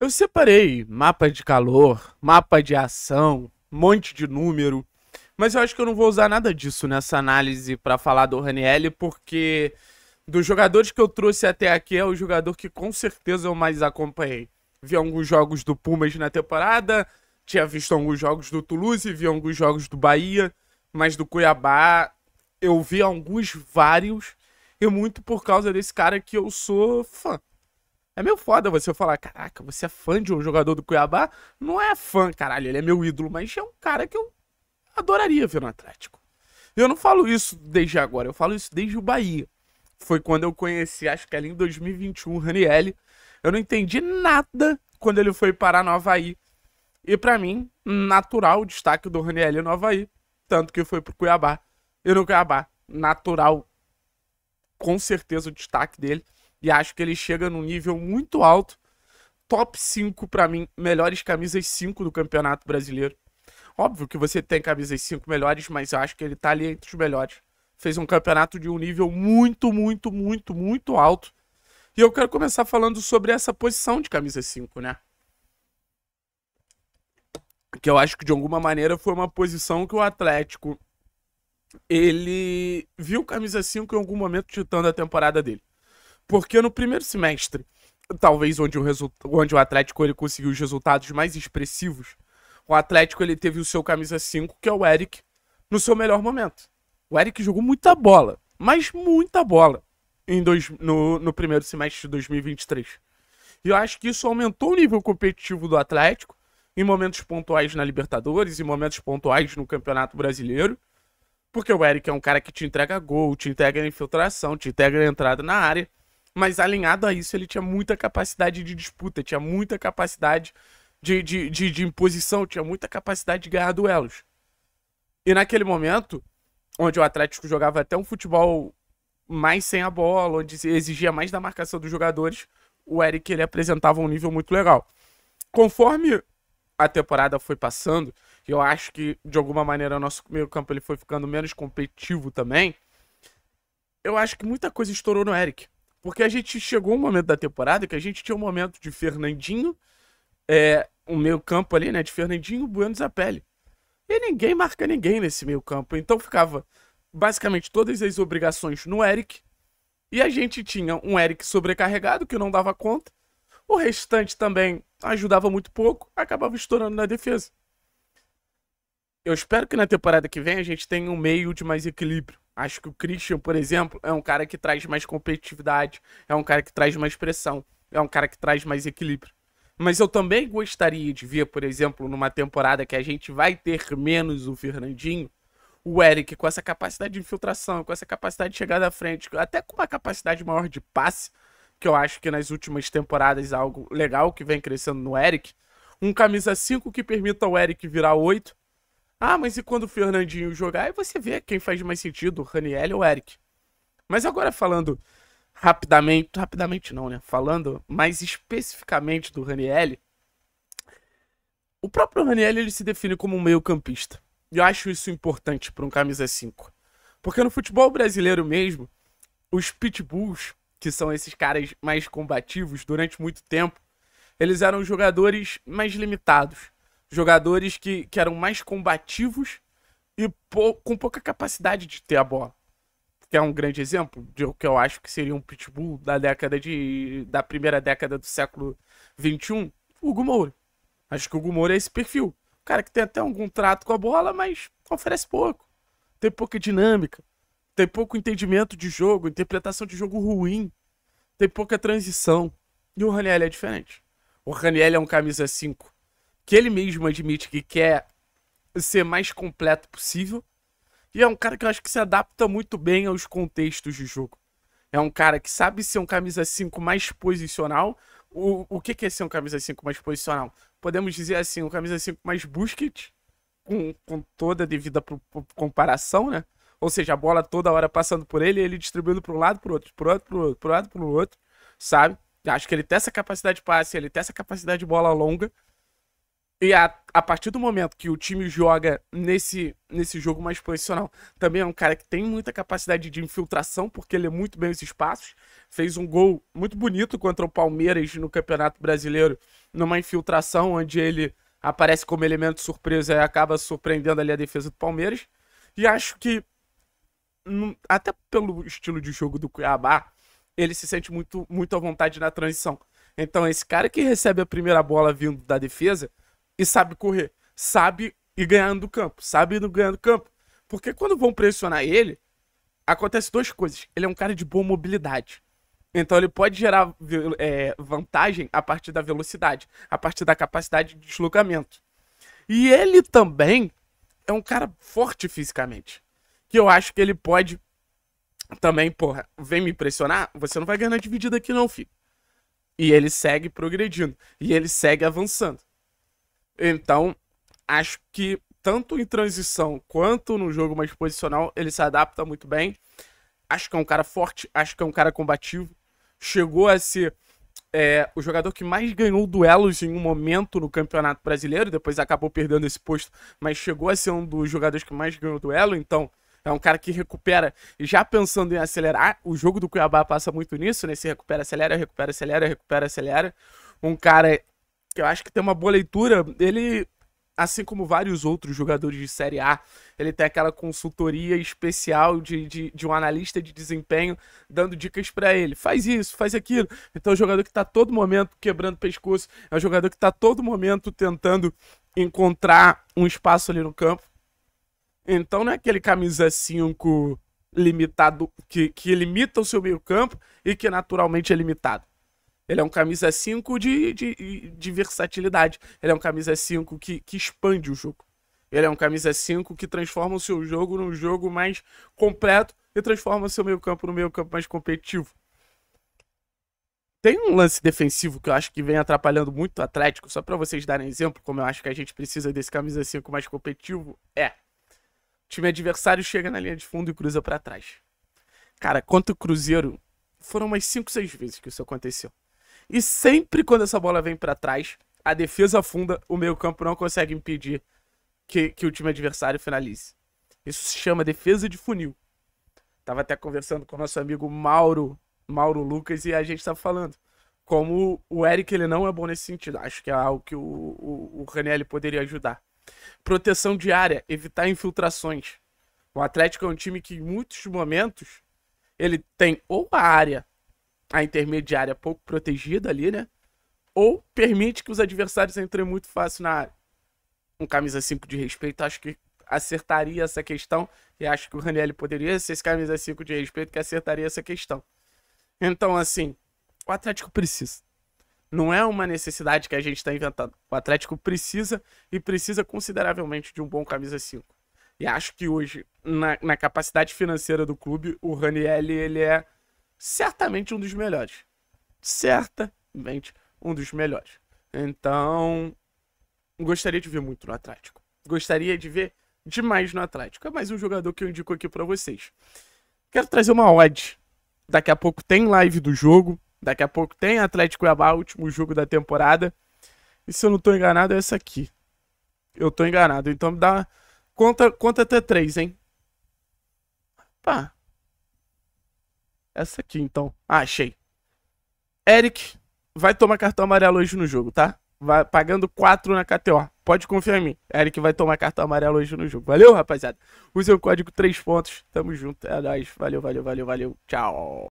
Eu separei mapa de calor, mapa de ação, monte de número, mas eu acho que eu não vou usar nada disso nessa análise para falar do Raniel, porque dos jogadores que eu trouxe até aqui é o jogador que com certeza eu mais acompanhei. Vi alguns jogos do Pumas na temporada, tinha visto alguns jogos do Toulouse, vi alguns jogos do Bahia, mas do Cuiabá eu vi alguns vários, e muito por causa desse cara que eu sou fã. É meio foda você falar, caraca, você é fã de um jogador do Cuiabá? Não é fã, caralho, ele é meu ídolo, mas é um cara que eu adoraria ver no Atlético. E eu não falo isso desde agora, eu falo isso desde o Bahia. Foi quando eu conheci, acho que ali em 2021, o Ranielli. Eu não entendi nada quando ele foi parar no Havaí. E para mim, natural o destaque do Ranielli no Havaí. Tanto que foi pro Cuiabá. E no Cuiabá, natural, com certeza o destaque dele. E acho que ele chega num nível muito alto. Top 5 para mim, melhores camisas 5 do Campeonato Brasileiro. Óbvio que você tem camisas 5 melhores, mas eu acho que ele tá ali entre os melhores. Fez um campeonato de um nível muito, muito, muito, muito alto. E eu quero começar falando sobre essa posição de camisa 5, né? Que eu acho que de alguma maneira foi uma posição que o Atlético ele viu camisa 5 em algum momento ditando a temporada dele. Porque no primeiro semestre, talvez onde o, onde o Atlético ele conseguiu os resultados mais expressivos, o Atlético ele teve o seu camisa 5, que é o Eric, no seu melhor momento. O Eric jogou muita bola, mas muita bola em dois, no, no primeiro semestre de 2023. E eu acho que isso aumentou o nível competitivo do Atlético em momentos pontuais na Libertadores, em momentos pontuais no Campeonato Brasileiro. Porque o Eric é um cara que te entrega gol, te entrega infiltração, te entrega entrada na área mas alinhado a isso, ele tinha muita capacidade de disputa, tinha muita capacidade de, de, de, de imposição, tinha muita capacidade de ganhar duelos. E naquele momento, onde o Atlético jogava até um futebol mais sem a bola, onde exigia mais da marcação dos jogadores, o Eric ele apresentava um nível muito legal. Conforme a temporada foi passando, eu acho que de alguma maneira o nosso meio-campo ele foi ficando menos competitivo também. Eu acho que muita coisa estourou no Eric. Porque a gente chegou um momento da temporada que a gente tinha um momento de Fernandinho, é, o meio campo ali, né? De Fernandinho, Bueno e Zapelli. E ninguém marca ninguém nesse meio campo. Então ficava basicamente todas as obrigações no Eric. E a gente tinha um Eric sobrecarregado que não dava conta. O restante também ajudava muito pouco, acabava estourando na defesa. Eu espero que na temporada que vem a gente tenha um meio de mais equilíbrio. Acho que o Christian, por exemplo, é um cara que traz mais competitividade, é um cara que traz mais pressão, é um cara que traz mais equilíbrio. Mas eu também gostaria de ver, por exemplo, numa temporada que a gente vai ter menos o Fernandinho, o Eric com essa capacidade de infiltração, com essa capacidade de chegar da frente, até com uma capacidade maior de passe, que eu acho que nas últimas temporadas é algo legal que vem crescendo no Eric. Um camisa 5 que permita ao Eric virar 8 ah, mas e quando o Fernandinho jogar? Aí você vê quem faz mais sentido, o Raniel ou o Eric. Mas agora falando rapidamente, rapidamente não, né? Falando mais especificamente do Raniel, o próprio Raniel ele se define como um meio-campista. E eu acho isso importante para um camisa 5. Porque no futebol brasileiro mesmo, os pitbulls, que são esses caras mais combativos durante muito tempo, eles eram jogadores mais limitados jogadores que, que eram mais combativos e pou, com pouca capacidade de ter a bola. Que é um grande exemplo de o que eu acho que seria um pitbull da década de. da primeira década do século XXI, o Hugo Moura. Acho que o Hugo Moura é esse perfil. O cara que tem até algum trato com a bola, mas oferece pouco. Tem pouca dinâmica. Tem pouco entendimento de jogo, interpretação de jogo ruim. Tem pouca transição. E o Raniel é diferente. O Raniel é um camisa 5 que ele mesmo admite que quer ser mais completo possível. E é um cara que eu acho que se adapta muito bem aos contextos de jogo. É um cara que sabe ser um camisa 5 mais posicional. O, o que, que é ser um camisa 5 mais posicional? Podemos dizer assim, um camisa 5 mais Busquets, com, com toda a devida pro, pro, comparação, né? Ou seja, a bola toda hora passando por ele, ele distribuindo para um lado, para outro, para outro, para outro, para lado, para outro, sabe? Acho que ele tem essa capacidade de passe, ele tem essa capacidade de bola longa, e a, a partir do momento que o time joga nesse, nesse jogo mais posicional, também é um cara que tem muita capacidade de infiltração, porque ele é muito bem os espaços. Fez um gol muito bonito contra o Palmeiras no Campeonato Brasileiro, numa infiltração onde ele aparece como elemento surpresa e acaba surpreendendo ali a defesa do Palmeiras. E acho que, até pelo estilo de jogo do Cuiabá, ele se sente muito, muito à vontade na transição. Então, esse cara que recebe a primeira bola vindo da defesa e sabe correr, sabe ir ganhando do campo, sabe ir ganhando campo. Porque quando vão pressionar ele, acontece duas coisas. Ele é um cara de boa mobilidade. Então ele pode gerar é, vantagem a partir da velocidade, a partir da capacidade de deslocamento. E ele também é um cara forte fisicamente. Que eu acho que ele pode também, porra, vem me pressionar, você não vai ganhar dividida aqui não, filho. E ele segue progredindo, e ele segue avançando. Então, acho que tanto em transição quanto no jogo mais posicional, ele se adapta muito bem. Acho que é um cara forte, acho que é um cara combativo. Chegou a ser é, o jogador que mais ganhou duelos em um momento no Campeonato Brasileiro, depois acabou perdendo esse posto, mas chegou a ser um dos jogadores que mais ganhou duelo, então é um cara que recupera, já pensando em acelerar, o jogo do Cuiabá passa muito nisso, né? Se recupera, acelera, recupera, acelera, recupera, acelera. Um cara que eu acho que tem uma boa leitura, ele, assim como vários outros jogadores de Série A, ele tem aquela consultoria especial de, de, de um analista de desempenho dando dicas para ele. Faz isso, faz aquilo. Então, é um jogador que está todo momento quebrando pescoço, é um jogador que está todo momento tentando encontrar um espaço ali no campo. Então, não é aquele camisa 5 limitado que, que limita o seu meio-campo e que naturalmente é limitado. Ele é um camisa 5 de, de, de versatilidade. Ele é um camisa 5 que, que expande o jogo. Ele é um camisa 5 que transforma o seu jogo num jogo mais completo e transforma o seu meio-campo no meio-campo mais competitivo. Tem um lance defensivo que eu acho que vem atrapalhando muito o Atlético, só para vocês darem exemplo, como eu acho que a gente precisa desse camisa 5 mais competitivo, é. O time adversário chega na linha de fundo e cruza para trás. Cara, quanto o Cruzeiro, foram umas 5, 6 vezes que isso aconteceu. E sempre quando essa bola vem para trás, a defesa afunda, o meio-campo não consegue impedir que, que o time adversário finalize. Isso se chama defesa de funil. Tava até conversando com o nosso amigo Mauro, Mauro Lucas, e a gente tava falando como o Eric ele não é bom nesse sentido. Acho que é algo que o, o, o Raniel poderia ajudar. Proteção de área, evitar infiltrações. O Atlético é um time que em muitos momentos ele tem ou a área a intermediária pouco protegida ali, né? Ou permite que os adversários entrem muito fácil na área. Um camisa 5 de respeito, acho que acertaria essa questão. E acho que o Raniel poderia ser esse camisa 5 de respeito que acertaria essa questão. Então, assim, o Atlético precisa. Não é uma necessidade que a gente está inventando. O Atlético precisa e precisa consideravelmente de um bom camisa 5. E acho que hoje, na, na capacidade financeira do clube, o Raniel ele é certamente um dos melhores. Certamente um dos melhores. Então, gostaria de ver muito no Atlético. Gostaria de ver demais no Atlético. É mais um jogador que eu indico aqui para vocês. Quero trazer uma odd. Daqui a pouco tem live do jogo. Daqui a pouco tem Atlético Cuiabá, último jogo da temporada. E se eu não tô enganado, é essa aqui. Eu tô enganado. Então me dá. Conta, conta até três, hein? Pá, essa aqui, então. Ah, achei. Eric vai tomar cartão amarelo hoje no jogo, tá? Vai pagando 4 na KTO. Pode confiar em mim. Eric vai tomar cartão amarelo hoje no jogo. Valeu, rapaziada. Use o código 3 pontos. Tamo junto. É nóis. Valeu, valeu, valeu, valeu. Tchau.